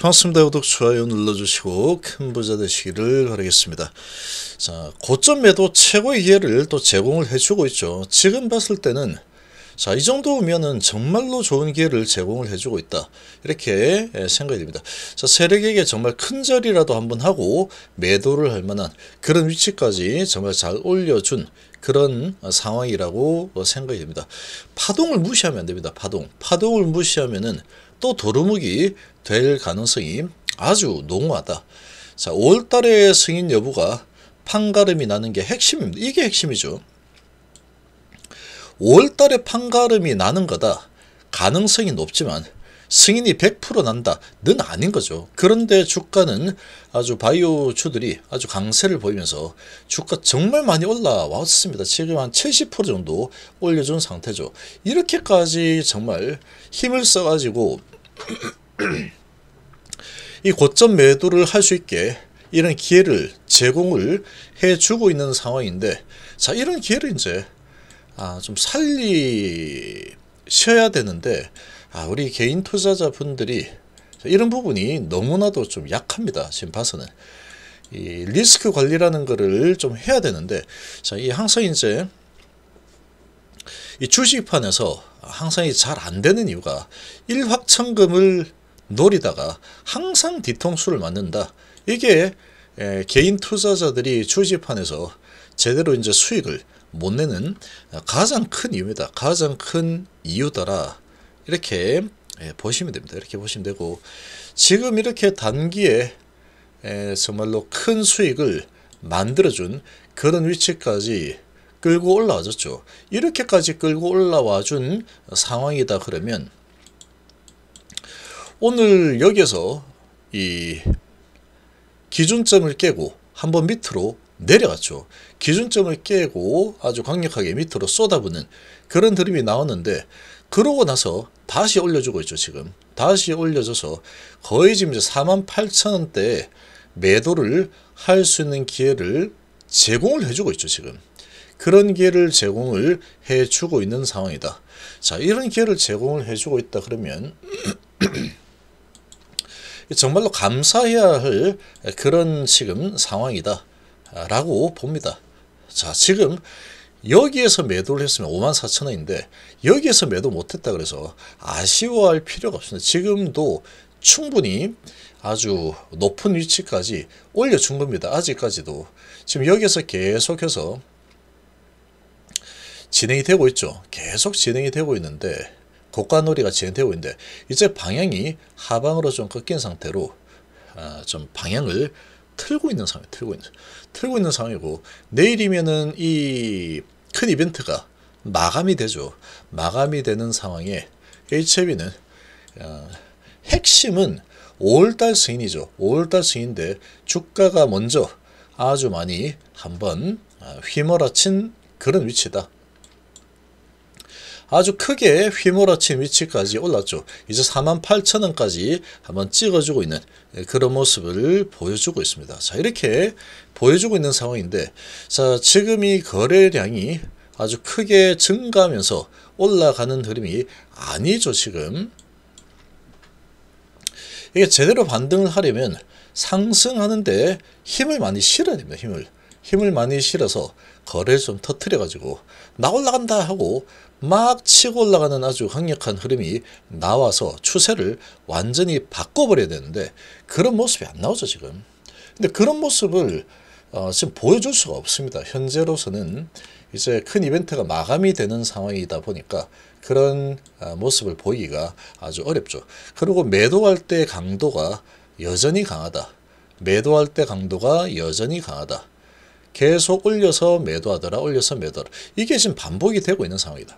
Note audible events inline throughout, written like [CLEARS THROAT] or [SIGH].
반갑습니다. 구독, 좋아요 눌러주시고 큰 부자 되시기를 바라겠습니다. 자, 고점 매도 최고의 기회를 또 제공을 해주고 있죠. 지금 봤을 때는 자, 이 정도면은 정말로 좋은 기회를 제공을 해주고 있다. 이렇게 예, 생각이 됩니다. 자, 세력에게 정말 큰 자리라도 한번 하고 매도를 할 만한 그런 위치까지 정말 잘 올려준 그런 상황이라고 생각이 됩니다. 파동을 무시하면 안 됩니다. 파동. 파동을 무시하면은 또 도루묵이 될 가능성이 아주 농후하다. 자, 5월달에 승인 여부가 판가름이 나는 게 핵심입니다. 이게 핵심이죠. 5월달에 판가름이 나는 거다. 가능성이 높지만 승인이 100% 난다는 아닌 거죠. 그런데 주가는 아주 바이오주들이 아주 강세를 보이면서 주가 정말 많이 올라왔습니다. 지금 한 70% 정도 올려준 상태죠. 이렇게까지 정말 힘을 써가지고 [CLEARS THROAT] 이 고점 매도를 할 수 있게 이런 기회를 제공을 해주고 있는 상황인데 자 이런 기회를 이제 아, 좀 살리셔야 되는데 아, 우리 개인 투자자분들이 이런 부분이 너무나도 좀 약합니다. 지금 봐서는. 이 리스크 관리라는 거를 좀 해야 되는데, 자, 이 항상 이제 이 주식판에서 항상 잘안 되는 이유가 일확천금을 노리다가 항상 뒤통수를 맞는다. 이게 에, 개인 투자자들이 주식판에서 제대로 이제 수익을 못 내는 가장 큰 이유입니다. 가장 큰 이유더라. 이렇게 보시면 됩니다. 이렇게 보시면 되고 지금 이렇게 단기에 에 정말로 큰 수익을 만들어준 그런 위치까지 끌고 올라와줬죠. 이렇게까지 끌고 올라와준 상황이다 그러면 오늘 여기에서 이 기준점을 깨고 한번 밑으로 내려갔죠. 기준점을 깨고 아주 강력하게 밑으로 쏟아부는 그런 흐림이 나왔는데 그러고 나서 다시 올려주고 있죠. 지금 다시 올려줘서 거의 지금 이제 4 8 0 0 0원대 매도를 할 수 있는 기회를 제공을 해주고 있죠. 지금 그런 기회를 제공을 해주고 있는 상황이다. 자, 이런 기회를 제공을 해주고 있다 그러면 [CLEARS THROAT] 정말로 감사해야 할 그런 지금 상황이다. 라고 봅니다. 자, 지금 여기에서 매도를 했으면 5만 4천 원인데 여기에서 매도 못했다 그래서 아쉬워할 필요가 없습니다. 지금도 충분히 아주 높은 위치까지 올려준 겁니다. 아직까지도 지금 여기에서 계속해서 진행이 되고 있죠. 계속 진행이 되고 있는데 고가놀이가 진행되고 있는데 이제 방향이 하방으로 좀 꺾인 상태로 아, 좀 방향을 틀고 있는 상황이 틀고 있는 틀고 있는 상황이고 내일이면은 이 큰 이벤트가 마감이 되죠. 마감이 되는 상황에 HIV는 어, 아, 핵심은 5월달 승인이죠. 5월달 승인인데 주가가 먼저 아주 많이 한번 아, 휘몰아친 그런 위치다. 아주 크게 휘몰아친 위치까지 올랐죠. 이제 48,000원까지 한번 찍어주고 있는 그런 모습을 보여주고 있습니다. 자 이렇게 보여주고 있는 상황인데 자 지금 이 거래량이 아주 크게 증가하면서 올라가는 흐름이 아니죠 지금 이게 제대로 반등을 하려면 상승하는데 힘을 많이 실어야 됩니다 힘을 힘을 많이 실어서 거래를 좀 터트려가지고 나 올라간다 하고 막 치고 올라가는 아주 강력한 흐름이 나와서 추세를 완전히 바꿔버려야 되는데 그런 모습이 안 나오죠 지금. 근데 그런 모습을 어, 지금 보여줄 수가 없습니다. 현재로서는 이제 큰 이벤트가 마감이 되는 상황이다 보니까 그런 어, 모습을 보이기가 아주 어렵죠. 그리고 매도할 때 강도가 여전히 강하다. 매도할 때 강도가 여전히 강하다. 계속 올려서 매도하더라 올려서 매도하라 이게 지금 반복이 되고 있는 상황이다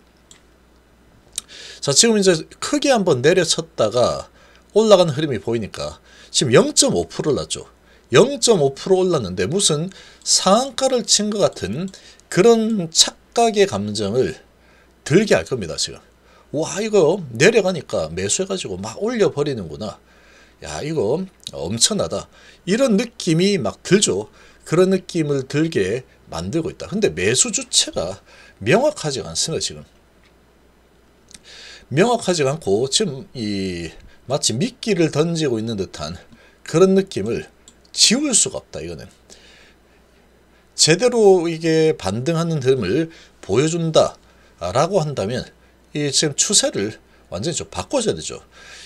자 지금 이제 크게 한번 내려쳤다가 올라간 흐름이 보이니까 지금 0.5%를랐죠0.5% 올랐는데 무슨 상한가를 친 것 같은 그런 착각의 감정을 들게 할 겁니다 지금 와 이거 내려가니까 매수해가지고 막 올려버리는구나 야 이거 엄청나다 이런 느낌이 막 들죠 그런 느낌을 들게 만들고 있다. 근데 매수 주체가 명확하지 않습니다. 지금. 명확하지 않고 지금 이 마치 미끼를 던지고 있는 듯한 그런 느낌을 지울 수가 없다. 이거는. 제대로 이게 반등하는 흐름을 보여준다 라고 한다면 이 지금 추세를 완전히 좀 바꿔줘야 되죠.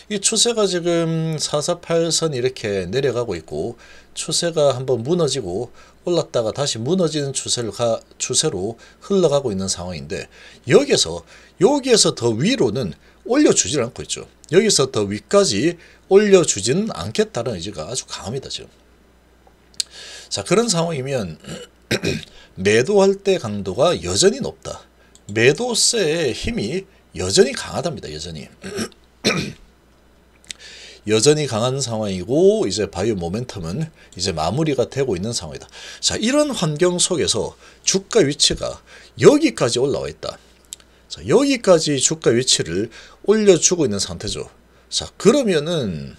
이 추세가 지금 448선 이렇게 내려가고 있고 추세가 한번 무너지고 올랐다가 다시 무너지는 추세를 가, 추세로 흘러가고 있는 상황인데 여기에서 여기에서 더 위로는 올려주질 않고 있죠. 여기서 더 위까지 올려주지는 않겠다는 의지가 아주 강합니다. 지금. 자 그런 상황이면 [CLEARS THROAT] 매도할 때 강도가 여전히 높다. 매도세의 힘이 여전히 강하답니다. 여전히. [CLEARS THROAT] 여전히 강한 상황이고 이제 바이오 모멘텀은 이제 마무리가 되고 있는 상황이다. 자 이런 환경 속에서 주가 위치가 여기까지 올라와 있다. 자 여기까지 주가 위치를 올려주고 있는 상태죠. 자 그러면은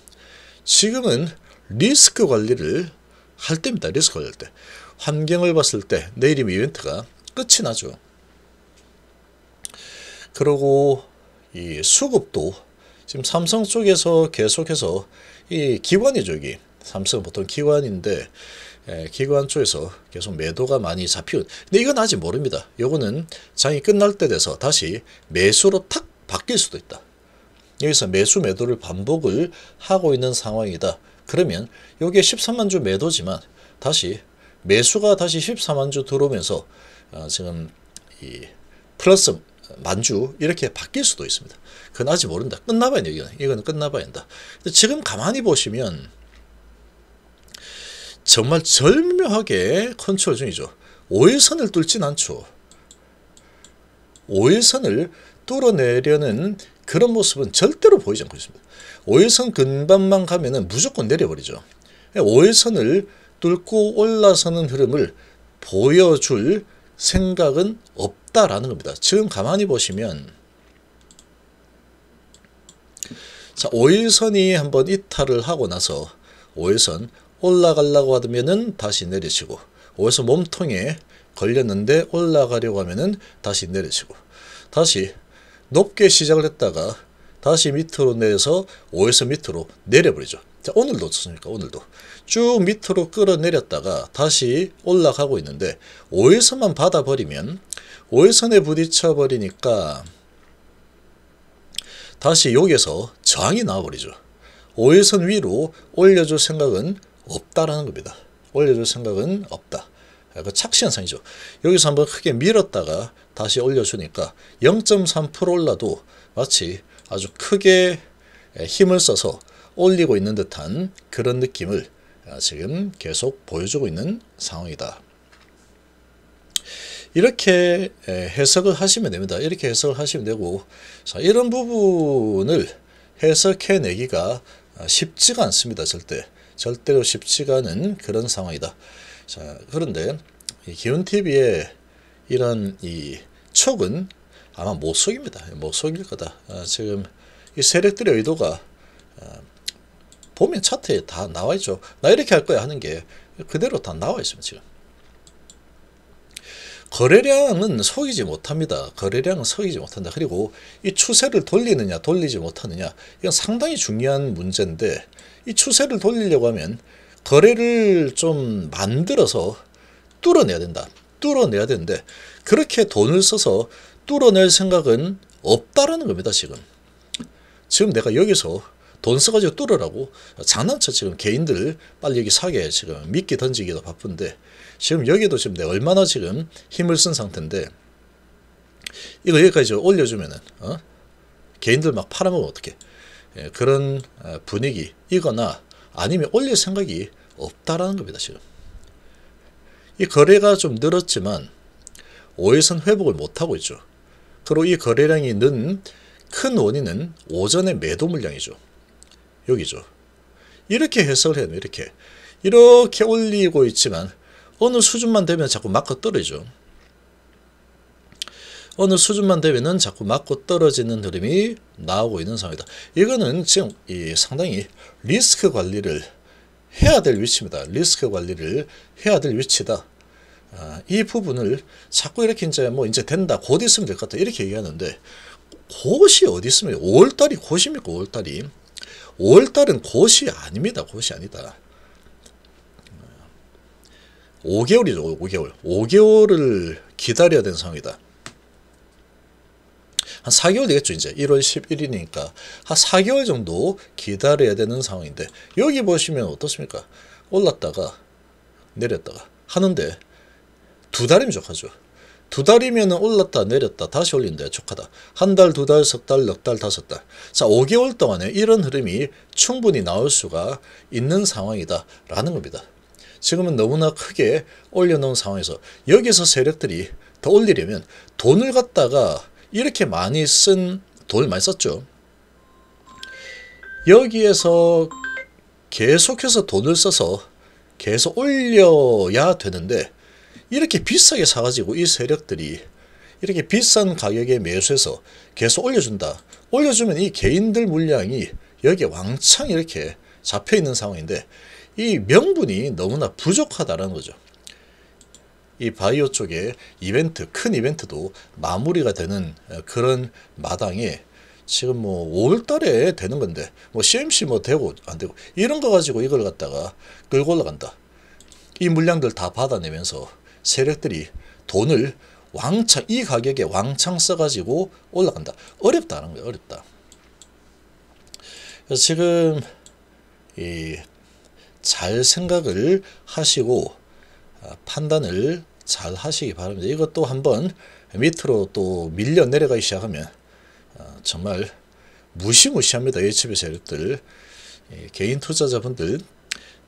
지금은 리스크 관리를 할 때입니다. 리스크 관리할 때. 환경을 봤을 때 내일이면 이벤트가 끝이 나죠. 그리고 이 수급도 지금 삼성 쪽에서 계속해서 이 기관이죠 여기 삼성 보통 기관인데 예, 기관 쪽에서 계속 매도가 많이 잡히고 근데 이건 아직 모릅니다. 요거는 장이 끝날 때 돼서 다시 매수로 탁 바뀔 수도 있다. 여기서 매수 매도를 반복을 하고 있는 상황이다. 그러면 여기 13만 주 매도지만 다시 매수가 다시 14만 주 들어오면서 아, 지금 이 플러스 만주 이렇게 바뀔 수도 있습니다. 그건 아직 모른다. 끝나봐야 된다. 이거이거 끝나봐야 된다. 지금 가만히 보시면 정말 절묘하게 컨트롤 중이죠. 5일선을 뚫진 않죠. 5일선을 뚫어내려는 그런 모습은 절대로 보이지 않고 있습니다. 5일선 근반만 가면 은 무조건 내려버리죠. 5일선을 뚫고 올라서는 흐름을 보여줄 생각은 없 없다라는 겁니다. 지금 가만히 보시면 자 5일선이 한번 이탈을 하고 나서 5일선 올라가려고 하면은 다시 내리치고 5일선 몸통에 걸렸는데 올라가려고 하면은 다시 내리치고 다시 높게 시작을 했다가 다시 밑으로 내려서 5에서 밑으로 내려버리죠. 자, 오늘도 어떻습니까? 오늘도. 쭉 밑으로 끌어내렸다가 다시 올라가고 있는데 5에서만 받아버리면 오 월선에 부딪혀 버리니까 다시 여기서 에 저항이 나와버리죠. 5일선 위로 올려줄 생각은 없다라는 겁니다. 올려줄 생각은 없다. 아, 그 착시현상이죠. 여기서 한번 크게 밀었다가 다시 올려주니까 0.3% 올라도 마치 아주 크게 힘을 써서 올리고 있는 듯한 그런 느낌을 아, 지금 계속 보여주고 있는 상황이다. 이렇게 해석을 하시면 됩니다. 이렇게 해석을 하시면 되고 자, 이런 부분을 해석해내기가 아, 쉽지가 않습니다. 절대. 절대로 쉽지가 않은 그런 상황이다. 자, 그런데 기운TV의 이런 이 촉은 아마 모속입니다. 모속일 거다. 아, 지금 이 세력들의 의도가 아, 보면 차트에 다 나와 있죠. 나 이렇게 할 거야 하는 게 그대로 다 나와 있습니다. 지금. 거래량은 속이지 못합니다. 거래량은 속이지 못한다. 그리고 이 추세를 돌리느냐 돌리지 못하느냐 이건 상당히 중요한 문제인데 이 추세를 돌리려고 하면 거래를 좀 만들어서 뚫어내야 된다. 뚫어내야 되는데 그렇게 돈을 써서 뚫어낼 생각은 없다라는 겁니다. 지금. 지금 내가 여기서 돈 써가지고 뚫으라고 장난쳐 지금 개인들 빨리 여기 사게 지금 미끼 던지기도 바쁜데 지금 여기도 지금 내가 얼마나 지금 힘을 쓴 상태인데 이거 여기까지 올려주면은 어? 개인들 막 팔아먹으면 어떻게 예, 그런 어, 분위기이거나 아니면 올릴 생각이 없다라는 겁니다 지금 이 거래가 좀 늘었지만 오일선 회복을 못하고 있죠 그리고 이 거래량이 는 큰 원인은 오전에 매도 물량이죠 여기죠. 이렇게 해석을 해요. 이렇게. 이렇게 올리고 있지만 어느 수준만 되면 자꾸 맞고 떨어지죠. 어느 수준만 되면 자꾸 맞고 떨어지는 흐름이 나오고 있는 상황이다. 이거는 지금 상당히 리스크 관리를 해야 될 위치입니다. 리스크 관리를 해야 될 위치다. 아, 이 부분을 자꾸 이렇게 이제 뭐 이제 된다 곧 있으면 될 것 같다 이렇게 얘기하는데 곧이 어디 있으면 5월달이 곧입니까 5월달이 5월달은 곳이 아닙니다. 곳이 아니다. 5개월이죠. 5개월. 5개월을 기다려야 되는 상황이다. 한 4개월 되겠죠. 이제 1월 11일이니까 한 4개월 정도 기다려야 되는 상황인데 여기 보시면 어떻습니까? 올랐다가 내렸다가 하는데 두 달이면 족하죠. 두 달이면 올랐다 내렸다 다시 올린다 촉하다. 한 달, 두 달, 석 달, 넉 달, 다섯 달. 자, 5개월 동안에 이런 흐름이 충분히 나올 수가 있는 상황이다라는 겁니다. 지금은 너무나 크게 올려놓은 상황에서 여기서 세력들이 더 올리려면 돈을 갖다가 이렇게 많이 쓴 돈을 많이 썼죠. 여기에서 계속해서 돈을 써서 계속 올려야 되는데 이렇게 비싸게 사가지고 이 세력들이 이렇게 비싼 가격에 매수해서 계속 올려준다. 올려주면 이 개인들 물량이 여기에 왕창 이렇게 잡혀있는 상황인데 이 명분이 너무나 부족하다는 거죠. 이 바이오 쪽에 이벤트, 큰 이벤트도 마무리가 되는 어, 그런 마당에 지금 뭐 5월 달에 되는 건데 뭐 CMC 뭐 되고 안 되고 이런 거 가지고 이걸 갖다가 끌고 올라간다. 이 물량들 다 받아내면서 세력들이 돈을 왕창 이 가격에 왕창 써가지고 올라간다. 어렵다는 거예요. 어렵다. 그래서 지금 이 잘 생각을 하시고 아, 판단을 잘 하시기 바랍니다. 이것도 한번 밑으로 또 밀려 내려가기 시작하면 아, 정말 무시무시합니다. HB 세력들 개인 투자자분들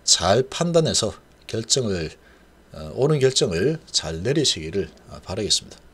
잘 판단해서 결정을 어, 옳은 결정을 잘 내리시기를 어, 바라겠습니다.